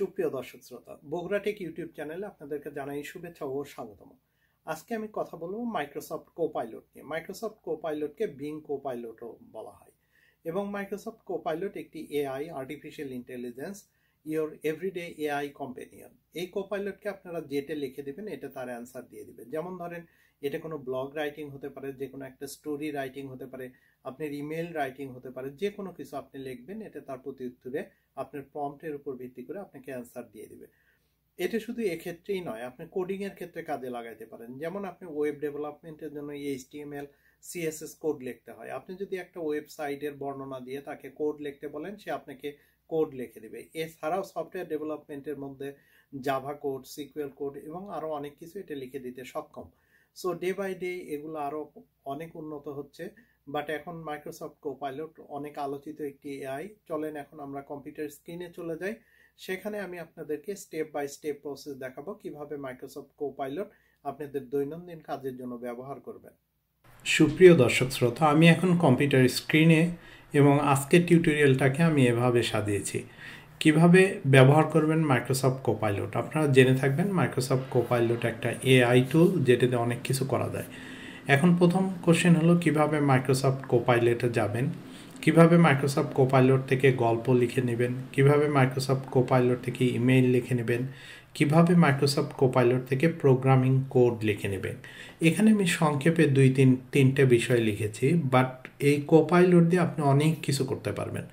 সুপ্রিয় দর্শক শ্রোতা বগুড়া ইউটিউব চ্যানেলে আপনাদেরকে জানাই শুভেচ্ছা ও স্বাগতম আজকে আমি কথা বলবো মাইক্রোসফট কোপাইলট নিয়ে মাইক্রোসফট কোপাইলটকে বিং কোপাইলটও বলা হয় এবং মাইক্রোসফট কোপাইলট একটি AI artificial intelligence your everyday AI companion এই কোপাইলটকে আপনারা জেটে লিখে দেবেন এটা তার অ্যান্সার দিয়ে দিবেন যেমন ধরেন এটা কোনো ব্লগ রাইটিং হতে পারে যে কোনো একটা স্টোরি রাইটিং হতে পারে আপনার ইমেল রাইটিং হতে পারে যে কোনো কিছু আপনি লিখবেন এটা তার প্রতি উত্তরে আপনার প্রম্পটের উপর ভিত্তি করে আপনাকে অ্যান্সার দিয়ে দেবে এটা শুধু এক্ষেত্রেই নয় আপনি কোডিংয়ের ক্ষেত্রে কাজে লাগাইতে পারেন যেমন আপনি ওয়েব ডেভেলপমেন্টের জন্য এইচটিএমএল সিএসএস কোড লিখতে হয় আপনি যদি একটা ওয়েবসাইটের বর্ণনা দিয়ে তাকে কোড লিখতে বলেন সে আপনাকে কোড লিখে দেবে এছাড়াও সফটওয়্যার ডেভেলপমেন্টের মধ্যে জাভা কোড সিকুয়েল কোড এবং আরও অনেক কিছু এটা লিখে দিতে সক্ষম সো ডে বাই ডে এগুলো আরও অনেক উন্নত হচ্ছে বাট এখন মাইক্রোসফট কোপাইলট অনেক আলোচিত একটি এআই চলেন এখন আমরা কম্পিউটার স্ক্রিনে চলে যাই সেখানে আমি আপনাদেরকে স্টেপ বাই স্টেপ প্রসেস দেখাবো কিভাবে মাইক্রোসফট কোপাইলট আপনাদের দৈনন্দিন কাজের জন্য ব্যবহার করবেন সুপ্রিয় দর্শক শ্রোতা আমি এখন কম্পিউটার স্ক্রিনে এবং আজকের টিউটোরিয়ালটাকে আমি এভাবে সাজিয়েছি কিভাবে ব্যবহার করবেন মাইক্রোসফট কোপাইলট আপনারা জেনে থাকবেন মাইক্রোসফট কোপাইলট একটা এআই টুল যেটাতে অনেক কিছু করা যায় এখন প্রথম কোশ্চেন হলো কিভাবে মাইক্রোসফট কোপাইলটে যাবেন কিভাবে মাইক্রোসফট কোপাইলট থেকে গল্প লিখে নেবেন কিভাবে মাইক্রোসফট কোপাইলট থেকে ইমেইল লিখে নেবেন কিভাবে মাইক্রোসফট কোপাইলট থেকে প্রোগ্রামিং কোড লিখে নেবেন এখানে আমি সংক্ষেপে দুই তিন তিনটে বিষয় লিখেছি বাট এই কোপাইলট দিয়ে আপনি অনেক কিছু করতে পারবেন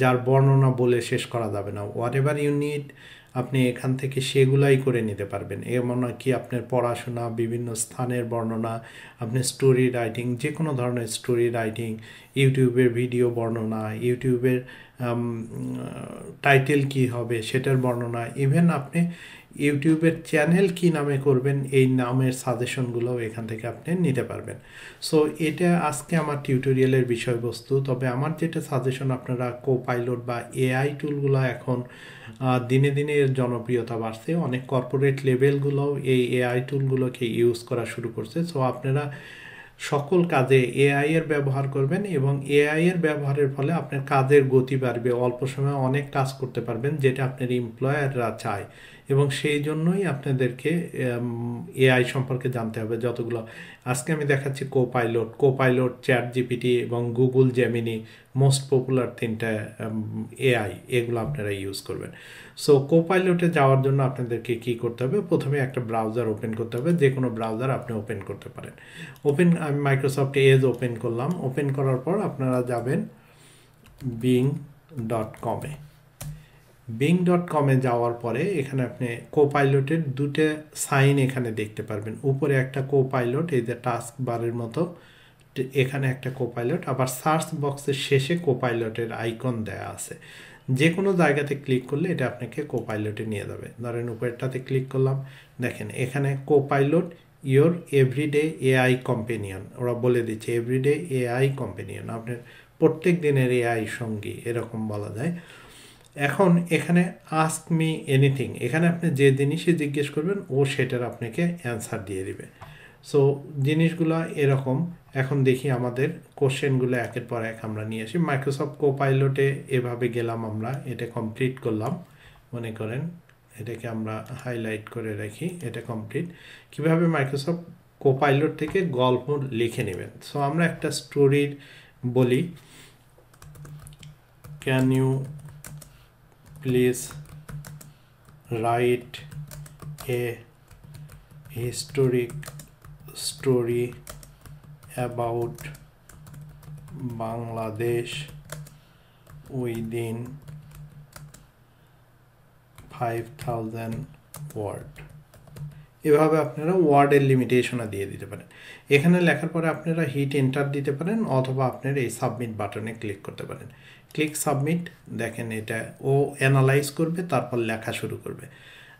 যার বর্ণনা বলে শেষ করা যাবে না হোয়াট এভার ইউ নিড আপনি এখান থেকে সেগুলাই করে নিতে পারবেন এমন কি আপনার পড়াশোনা বিভিন্ন স্থানের বর্ণনা আপনি স্টোরি রাইটিং যে কোনো ধরনের স্টোরি রাইটিং ইউটিউবের ভিডিও বর্ণনা ইউটিউবের টাইটেল কি হবে সেটার বর্ণনা ইভেন আপনি ইউটিউবের চ্যানেল কি নামে করবেন এই নামের সাজেশনগুলোও এখান থেকে আপনি নিতে পারবেন সো এটা আজকে আমার টিউটোরিয়ালের বিষয়বস্তু তবে আমার যেটা সাজেশন আপনারা কো পাইলট বা এআই টুলগুলো এখন দিনে দিনে এর জনপ্রিয়তা বাড়ছে অনেক কর্পোরেট লেভেলগুলোও এই এআই টুলগুলোকে ইউজ করা শুরু করছে সো আপনারা সকল কাজে এআই এর ব্যবহার করবেন এবং এআই এর ব্যবহারের ফলে আপনার কাজের গতি বাড়বে অল্প সময়ে অনেক কাজ করতে পারবেন যেটা আপনার এমপ্লয়াররা চায় এবং সেই জন্যই আপনাদেরকে এআই সম্পর্কে জানতে হবে যতগুলো আজকে আমি দেখাচ্ছি Copilot Copilot ChatGPT এবং গুগল জেমিনি মোস্ট পপুলার তিনটা এআই এগুলো আপনারা ইউজ করবেন সো কো পাইলটে যাওয়ার জন্য আপনাদেরকে কি করতে হবে প্রথমে একটা ব্রাউজার ওপেন করতে হবে যে কোনো ব্রাউজার আপনি ওপেন করতে পারেন ওপেন আমি মাইক্রোসফট এজ ওপেন করলাম ওপেন করার পর আপনারা যাবেন বিং ডট কমে বিং ডট কমে যাওয়ার পরে এখানে আপনি কোপাইলটের দুটো সাইন এখানে দেখতে পারবেন উপরে একটা কোপাইলট এই যে টাস্ক বারের মতো এখানে একটা কোপাইলট আবার সার্চ বক্সের শেষে কোপাইলটের আইকন দেয়া আছে যে কোনো জায়গাতে ক্লিক করলে এটা আপনাকে কোপাইলটে নিয়ে যাবে ধরেন উপরেরটাতে ক্লিক করলাম দেখেন এখানে Copilot your everyday AI companion ওরা বলে দিচ্ছে এভরিডে এআই কম্পেনিয়ন আপনার প্রত্যেক দিনের এআই সঙ্গী এরকম বলা যায় এখন এখানে আস্ক মি এনিথিং এখানে আপনি যে জিনিসই জিজ্ঞেস করবেন ও সেটার আপনাকে অ্যান্সার দিয়ে দিবে সো জিনিসগুলো এরকম এখন দেখি আমাদের কোশ্চেনগুলো একের পর এক আমরা নিয়ে আসি মাইক্রোসফট কোপাইলটে এভাবে গেলাম আমরা এটা কমপ্লিট করলাম মনে করেন এটাকে আমরা হাইলাইট করে রাখি এটা কমপ্লিট কিভাবে মাইক্রোসফট কোপাইলট থেকে গল্প লিখে নেবেন সো আমরা একটা স্টোরির বলি can you please write a historic story about Bangladesh within 5000 words. এভাবে আপনারা ওয়ার্ডের লিমিটেশনও দিয়ে দিতে পারেন এখানে লেখার পরে আপনারা হিট এন্টার দিতে পারেন অথবা আপনার এই সাবমিট বাটনে ক্লিক করতে পারেন ক্লিক সাবমিট দেখেন এটা ও অ্যানালাইজ করবে তারপর লেখা শুরু করবে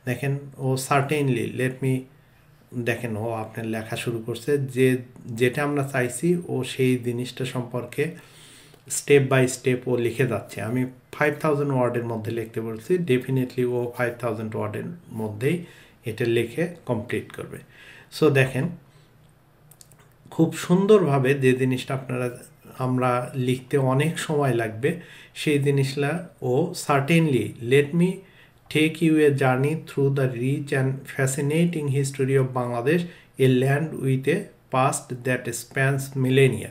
দেখেন ও সার্টেনলি লেট মি দেখেন ও আপনার লেখা শুরু করছে যে যেটা আমরা চাইছি ও সেই জিনিসটা সম্পর্কে স্টেপ বাই স্টেপ ও লিখে যাচ্ছে আমি ফাইভ থাউজেন্ড ওয়ার্ডের মধ্যে লিখতে বলছি ডেফিনেটলি ও ফাইভ থাউজেন্ড ওয়ার্ডের মধ্যেই এটা লিখে কমপ্লিট করবে সো দেখেন খুব সুন্দরভাবে যে জিনিসটা আপনারা আমরা লিখতে অনেক সময় লাগবে সেই জিনিসটা ও certainly let me take you a journey through the rich and fascinating history of Bangladesh a land with a past that spans millennia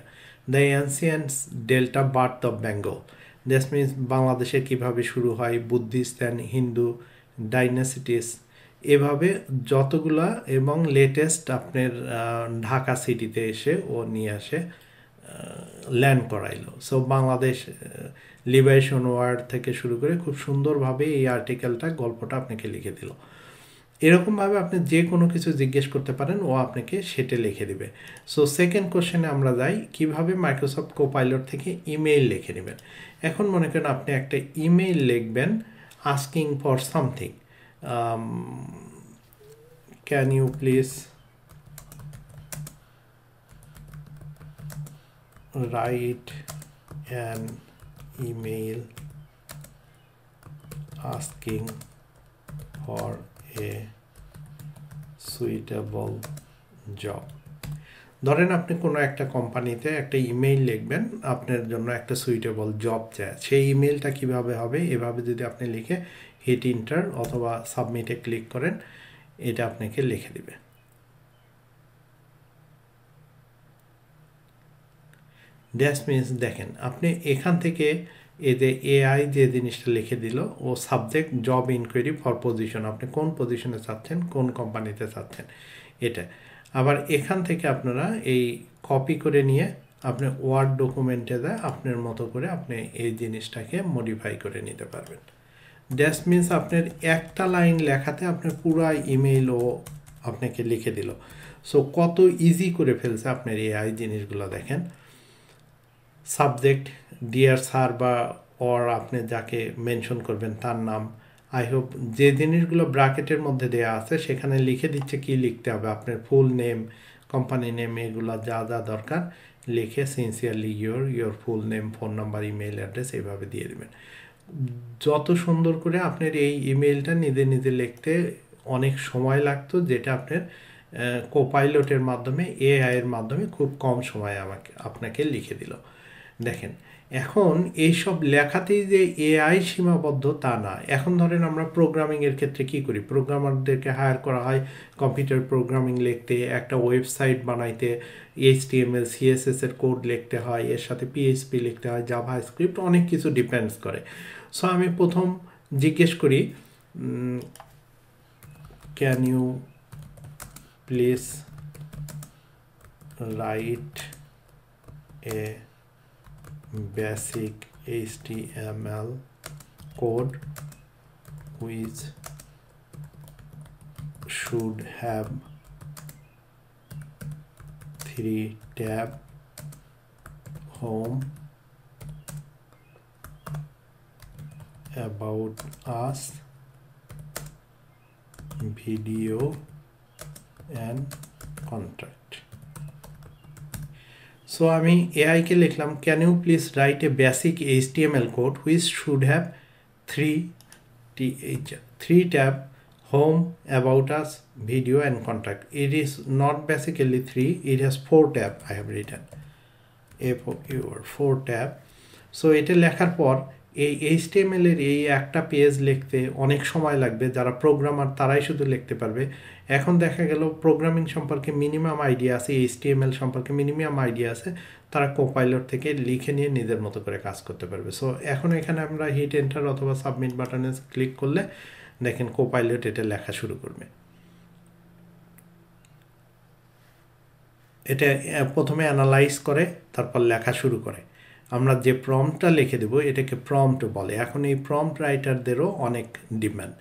the ancient delta birth of Bengal that's means বাংলাদেশে কীভাবে শুরু হয় বুদ্ধিস্ট অ্যান্ড হিন্দু ডাইনাসিটিস এভাবে যতগুলা এবং latest আপনার ঢাকা সিটিতে এসে ও নিয়ে আসে ল্যান্ড করাইলো সো বাংলাদেশ লিবারেশন ওয়ার থেকে শুরু করে খুব সুন্দরভাবে এই আর্টিকেলটা গল্পটা আপনাকে লিখে দিল এরকমভাবে আপনি যে কোনো কিছু জিজ্ঞেস করতে পারেন ও আপনাকে সেটে লিখে দিবে সো সেকেন্ড কোশ্চেনে আমরা যাই কিভাবে মাইক্রোসফট কোপাইলট থেকে ইমেইল লিখে নেবেন এখন মনে করেন আপনি একটা ইমেইল লিখবেন asking for something um, can you please write an email asking for a suitable job ধরেন আপনি কোনো একটা কোম্পানিতে একটা ইমেইল লিখবেন আপনার জন্য একটা সুইটেবল জব চায় সেই ইমেলটা কিভাবে হবে এভাবে যদি আপনি লিখে হিট ইন্টার অথবা সাবমিটে ক্লিক করেন এটা আপনাকে লিখে দিবে ড্যাশ মিনস দেখেন আপনি এখান থেকে এ যে এআই যে জিনিসটা লিখে দিল ও subject job enquiry for position আপনি কোন পজিশনে চাচ্ছেন কোন কোম্পানিতে চাচ্ছেন এটা আবার এখান থেকে আপনারা এই কপি করে নিয়ে আপনি ওয়ার্ড ডকুমেন্টে দেয় আপনার মতো করে আপনি এই জিনিসটাকে মডিফাই করে নিতে পারবেন ড্যাশ মিনস আপনার একটা লাইন লেখাতে আপনার পুরো ইমেইলও আপনাকে লিখে দিল সো কত ইজি করে ফেলছে আপনার এআই জিনিসগুলো দেখেন সাবজেক্ট ডিয়ার সার বা অর আপনি যাকে মেনশন করবেন তার নাম আই হোপ যে জিনিসগুলো ব্র্যাকেটের মধ্যে দেয়া আছে সেখানে লিখে দিচ্ছে কি লিখতে হবে আপনার ফুল নেম কোম্পানি নেম এগুলো যা যা দরকার লিখে sincerely your your full name phone number email address এইভাবে দিয়ে দেবেন যত সুন্দর করে আপনার এই ইমেলটা নিজে নিজে লিখতে অনেক সময় লাগতো যেটা আপনার কোপাইলটের মাধ্যমে এআইয়ের মাধ্যমে খুব কম সময়ে আমাকে আপনাকে লিখে দিল দেখেন এখন এইসব লেখাতেই যে এআই সীমাবদ্ধ তা না এখন ধরেন আমরা প্রোগ্রামিংয়ের ক্ষেত্রে কি করি প্রোগ্রামারদেরকে হায়ার করা হয় কম্পিউটার প্রোগ্রামিং লিখতে একটা ওয়েবসাইট বানাইতে এইচটিএমএল সিএসএস এর কোড লিখতে হয় এর সাথে পিএইচপি লিখতে হয় জাভা স্ক্রিপ্ট অনেক কিছু ডিপেন্ডস করে সো আমি প্রথম জিজ্ঞেস করি can you please write a basic H D M L code which should have three tab home about us video and contract so i mean AI ke লিখলাম can you please write a basic HTML code which should have three th three tab home about us video and contract it is not basically three it has four tab I have written a for your four tab so it এটা লেখার পর এই এর এই একটা page লিখতে অনেক সময় লাগবে যারা প্রোগ্রামার তারাই শুধু লিখতে পারবে এখন দেখা গেল প্রোগ্রামিং সম্পর্কে মিনিমাম আইডিয়া আছে টিএমএল সম্পর্কে মিনিমাম আইডিয়া আছে তারা কোপাইলট থেকে লিখে নিয়ে নিজের মতো করে কাজ করতে পারবে সো এখন এখানে আমরা হিট এন্টার অথবা সাবমিট বাটনে ক্লিক করলে দেখেন কোপাইলট এটা লেখা শুরু করবে এটা প্রথমে অ্যানালাইজ করে তারপর লেখা শুরু করে আমরা যে প্রমটা লিখে দেব এটাকে প্রম্পট বলে এখন এই প্রম্পট রাইটারদেরও অনেক ডিম্যান্ড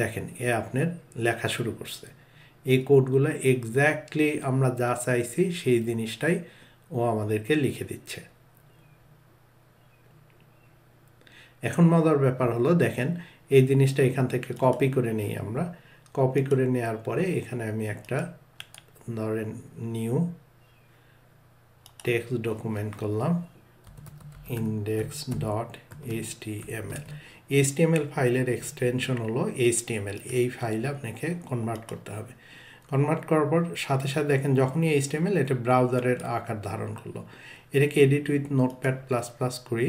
দেখেন এ আপনার লেখা শুরু করছে এই কোডগুলো এক্স্যাক্টলি আমরা যা চাইছি সেই জিনিসটাই ও আমাদেরকে লিখে দিচ্ছে এখন মজার ব্যাপার হলো দেখেন এই জিনিসটা এখান থেকে কপি করে নিই আমরা কপি করে নেওয়ার পরে এখানে আমি একটা ধরেন নিউ টেক্সট ডকুমেন্ট করলাম index.html html ফাইলের এক্সটেনশন হলো html এই ফাইলে আপনাকে কনভার্ট করতে হবে কনভার্ট করার পর সাথে সাথে দেখেন যখনই html এটা ব্রাউজারের আকার ধারণ করলো এটাকে edit with Notepad plus plus করি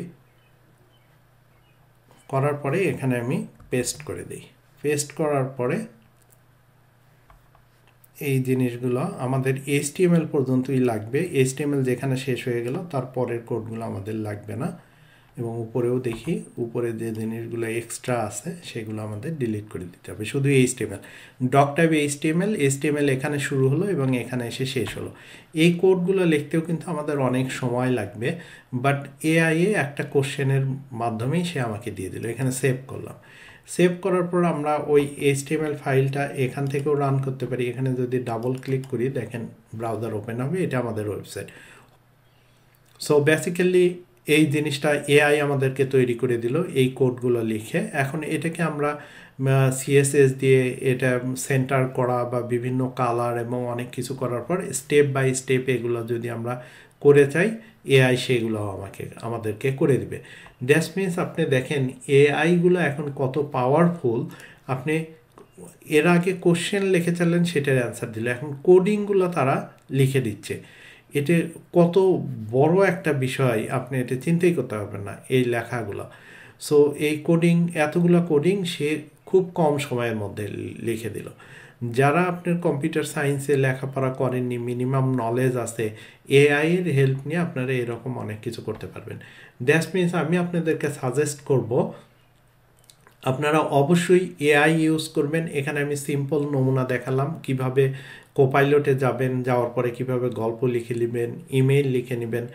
করার পরে এখানে আমি পেস্ট করে দিই পেস্ট করার পরে এই জিনিসগুলো আমাদের এইচটিএমএল পর্যন্তই লাগবে এল যেখানে শেষ হয়ে গেল তার পরের কোডগুলো আমাদের লাগবে না এবং উপরেও দেখি উপরে যে জিনিসগুলো এক্সট্রা আছে সেগুলো আমাদের ডিলিট করে দিতে হবে শুধু HTML doctype HTML STML এখানে শুরু হলো এবং এখানে এসে শেষ হলো এই কোডগুলো লিখতেও কিন্তু আমাদের অনেক সময় লাগবে বাট এআইএ একটা কোশ্চেনের মাধ্যমেই সে আমাকে দিয়ে দিল এখানে সেভ করলাম সেভ করার পর আমরা ওই এইচটিএমএল ফাইলটা এখান থেকেও রান করতে পারি এখানে যদি ডাবল ক্লিক করি দেখেন ব্রাউজার ওপেন হবে এটা আমাদের ওয়েবসাইট সো বেসিক্যালি এই জিনিসটা এআই আমাদেরকে তৈরি করে দিল এই কোডগুলো লিখে এখন এটাকে আমরা সিএসএস দিয়ে এটা সেন্টার করা বা বিভিন্ন কালার এবং অনেক কিছু করার পর স্টেপ বাই স্টেপ এগুলো যদি আমরা করে চাই এআই সেগুলো আমাকে আমাদেরকে করে দিবে ড্যাশ মিনস আপনি দেখেন এআইগুলো এখন কত পাওয়ারফুল আপনি এর আগে কোশ্চেন লিখে চাইলেন সেটার অ্যান্সার দিল এখন কোডিংগুলো তারা লিখে দিচ্ছে এতে কত বড় একটা বিষয় আপনি এটা চিন্তাই করতে পারবেন না এই লেখাগুলো সো এই কোডিং এতগুলো কোডিং সে খুব কম সময়ের মধ্যে লিখে দিল যারা আপনার কম্পিউটার সায়েন্সে লেখাপড়া করেননি মিনিমাম নলেজ আছে এআই এর হেল্প নিয়ে আপনারা এরকম অনেক কিছু করতে পারবেন দ্যাট মিনস আমি আপনাদেরকে সাজেস্ট করব আপনারা অবশ্যই এআই ইউজ করবেন এখানে আমি সিম্পল নমুনা দেখালাম কিভাবে কোপাইলটে যাবেন যাওয়ার পরে কিভাবে গল্প লিখে নেবেন ইমেইল লিখে নেবেন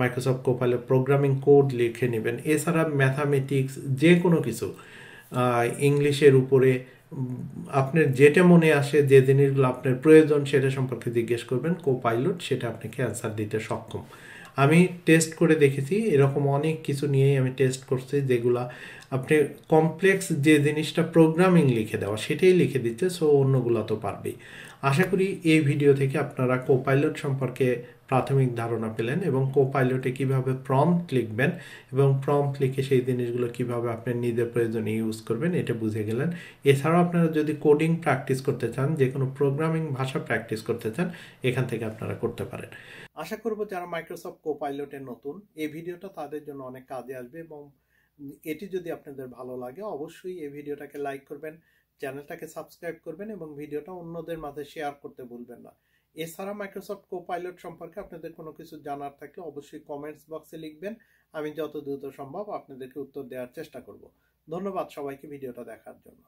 মাইক্রোসফট কোপাইলট প্রোগ্রামিং কোড লিখে নেবেন এছাড়া ম্যাথামেটিক্স যে কোনো কিছু ইংলিশের উপরে আপনার যেটা মনে আসে যে জিনিসগুলো আপনার প্রয়োজন সেটা সম্পর্কে জিজ্ঞেস করবেন কো পাইলট সেটা আপনাকে অ্যান্সার দিতে সক্ষম আমি টেস্ট করে দেখেছি এরকম অনেক কিছু নিয়েই আমি টেস্ট করছি যেগুলা আপনি কমপ্লেক্স যে জিনিসটা প্রোগ্রামিং লিখে দেওয়া সেটাই লিখে দিচ্ছে সো অন্যগুলো তো পারবেই আশা করি এই ভিডিও থেকে আপনারা কোপাইলট সম্পর্কে প্রাথমিক ধারণা পেলেন এবং কোপাইলটে কিভাবে প্রম্পট লিখবেন এবং প্রম্পট লিখে সেই জিনিসগুলো কিভাবে আপনি নিজের প্রয়োজনে ইউজ করবেন এটা বুঝে গেলেন এছাড়াও আপনারা যদি কোডিং প্র্যাকটিস করতে চান যে কোনো প্রোগ্রামিং ভাষা প্র্যাকটিস করতে চান এখান থেকে আপনারা করতে পারেন আশা করব যারা মাইক্রোসফট কোপাইলটে নতুন এই ভিডিওটা তাদের জন্য অনেক কাজে আসবে এবং এটি যদি আপনাদের ভালো লাগে অবশ্যই এই ভিডিওটাকে লাইক করবেন চ্যানেলটাকে সাবস্ক্রাইব করবেন এবং ভিডিওটা অন্যদের মাঝে শেয়ার করতে ভুলবেন না এছাড়া মাইক্রোসফট কোপাইলট সম্পর্কে আপনাদের কোনো কিছু জানার থাকলে অবশ্যই কমেন্টস বক্সে লিখবেন আমি যত দ্রুত সম্ভব আপনাদেরকে উত্তর দেওয়ার চেষ্টা করব ধন্যবাদ সবাইকে ভিডিওটা দেখার জন্য